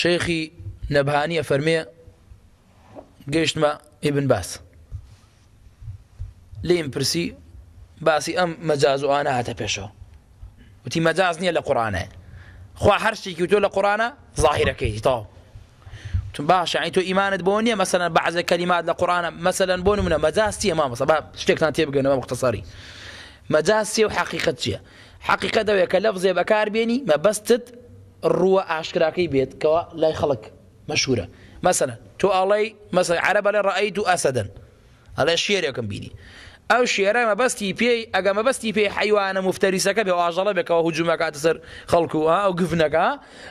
شەیخی نەبهانیە فەرمێ گەشتمە ئیبن باس لێم پرسی باسی ئەم مەجااز و ئاە هاتە پێشەوە وتی مەجااز نییە لە قڕانە خوا هەرشتێکی تۆ لە قڕانە ظاهیرەکەی تاو تون باشە ئەین تۆ ئیمانت بۆ نییە مەسەن بەعزە کەلیمات لە قڕانە مەسەن بۆ منە مەجااستیە مامەسە با شتێکتان تێ بگەنەوە مختەسەری مەجااستیە و حقیقت چییە حقیقت دەوێت کە لەفزێ بەکار بێنی مەبەستت ڕووە ئاشکراکەی بێت کەەوە لای خەڵک مەشهورە مەسەنە تۆ ئاڵی مەسە عرە بەلێ ڕایی و ئەسەدەن ئەڵێ شێرێکم بینی ئەو شێرە مەبەستی پێی ئەگە بك پێی حیوانە مفتەریسەکە بێ ها او هجوومەکاتە سەر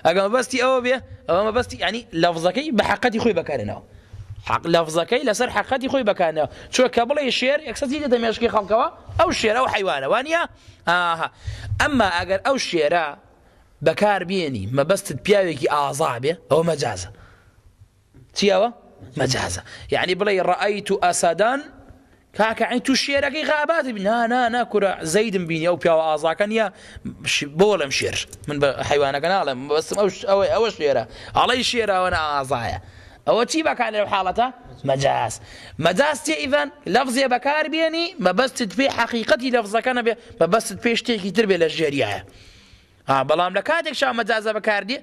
اجا ما بس تي او ئەوە او ما بس ینی لەفزەکەی بە بحقتي خوي بەکارێنەوە حق لەفزەکەی لەسەر حقەتی خۆی بکانەوە چۆکە بڵێ شێر ئەکسەتی لە دەمێشکی او ئەو او و وانيا وانە آه، اما اجا او شێرە بكار بيني ما بستد بياويكي أعظابي هو مجازة تيوا مجازا يعني بلاي رأيت اسدا كاك عين تشيركي غابات بنا نا نا كرة زيد بيني أو بياو أعظا كان يا بول شير من حيوانا كان أعلم بس أو أو شيرة علي شيرة وأنا أعظايا أو تي بكار حالته مجاز مجاز تي إذن لفظ يا بكار بيني ما بستد في حقيقتي لفظة كان ما بستد في اشتيكي تربية للجريعة ها بلام لكاتك شو مجازا بكاردي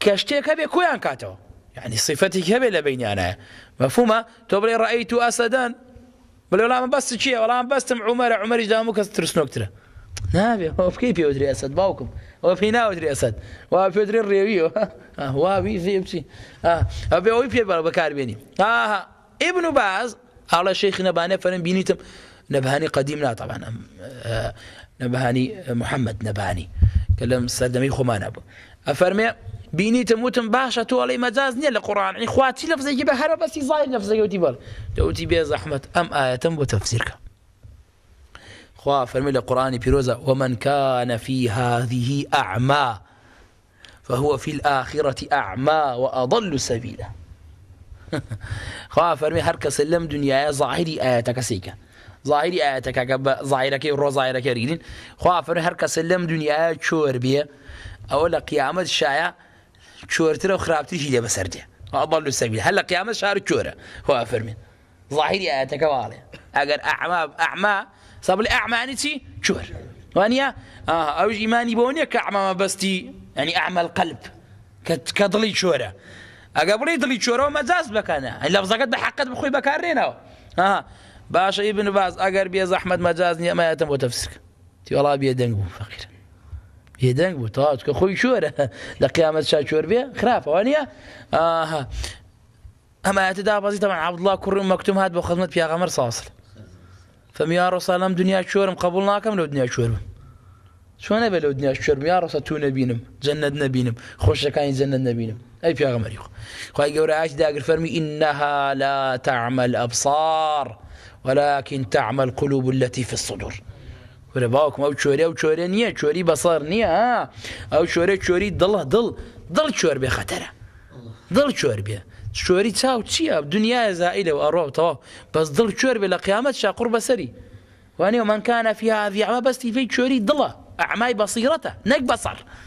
كشتي كبي كويان كاتو يعني صفتي كبي لبيني انا مفهومة تبري رأيت أسدا بل ولا ما بس شيء ولا ما بس عمر عمر جاموك ترسنوك ترى نابي هو في كيف يدري أسد باوكم هو في نا يدري أسد هو في يدري الريبيو ها هو في في اه ها هو في يبغى بكار بيني ابن باز على شيخ نبهاني فلن بينيتم نبهاني قديم لا طبعا آه، نبهاني آه، محمد نبهاني كلام خو خمان أبو أفرمي بینیتم وتم باشا تو ئەڵی مجاز نییە لە قڕان عنی يعني خواتی لەفزێکی بە هەرە بەسی زای لەفزەکەوتی بەڵ دەوتی زحمت ام ئەم ئاەتم بۆ تەفسیرکە خوا فەرمی لە قڕانی ومن كان في هذه أعمى فهو في الآخرة أعمى وأضل سبيلا خوا فەرمی هەر کەسە لەم دنیاە زاهری ئاەتەکە سیکە زاهری ئاەتەکەکە بە زایرەکەی ڕۆ زایرەکەریگرین خوا خواه هەر هر کس لم چۆر چور ئەوە لە قیامەت شایە چورتر و خرابتر آه، لێ بەسەردێ ئەڵ سەبیل هەل لە قیامەت شار چۆرە خوا فەرمین زاهری ئاەتەکە واڵێ ئەگەر ئەعما ئەعما سەبل ئەعمانی چی چۆر چور ئەوش اه اوج نییە کە ئەعمامە بەستی ئەنی ئەعمل قەلب کە دڵی ئەگە بڵی دڵی بکنه این بکەنە لەبزەکەت بە حقت بخۆی بەکارێنەوە ها آه. آه. باش ابن باز ئەگەر بێ زەحمد مەجاز نیە ئەمایەتم بۆ تەفسک فقیر بیا دنگ بوو فەقیر که خوی چوره تاکە قیامت شا چور بیا چا چۆر آها آه. اما نیە ئەمایەتی دابازی عبد الله کوڕی مکتوم هات بۆ خزمەت پیاغەمەر ساسل فەمیا ڕۆسالەم دنیا چورم قبول ناکم لەو دنیا چورم شو بە لەو دنیا چورم یا ڕۆسە تو جنت نبینم خوش کانی جنت نبینم أي في أغمر يخ خواهي قول عاش داقر فرمي إنها لا تعمل أبصار ولكن تعمل قلوب التي في الصدور ولا باوكم أو شوري أو شوري نية شوري بصار نية أو شوري شوري ضل ضل ضل شور بيا خطرة ضل شور بيا شوري تاو تيا الدنيا زائلة وأروح طوا بس ضل شور بيا لقيامة شا قرب سري وأنا ومن كان فيها هذه عمى بس في شوري ضل أعماي بصيرته نك بصر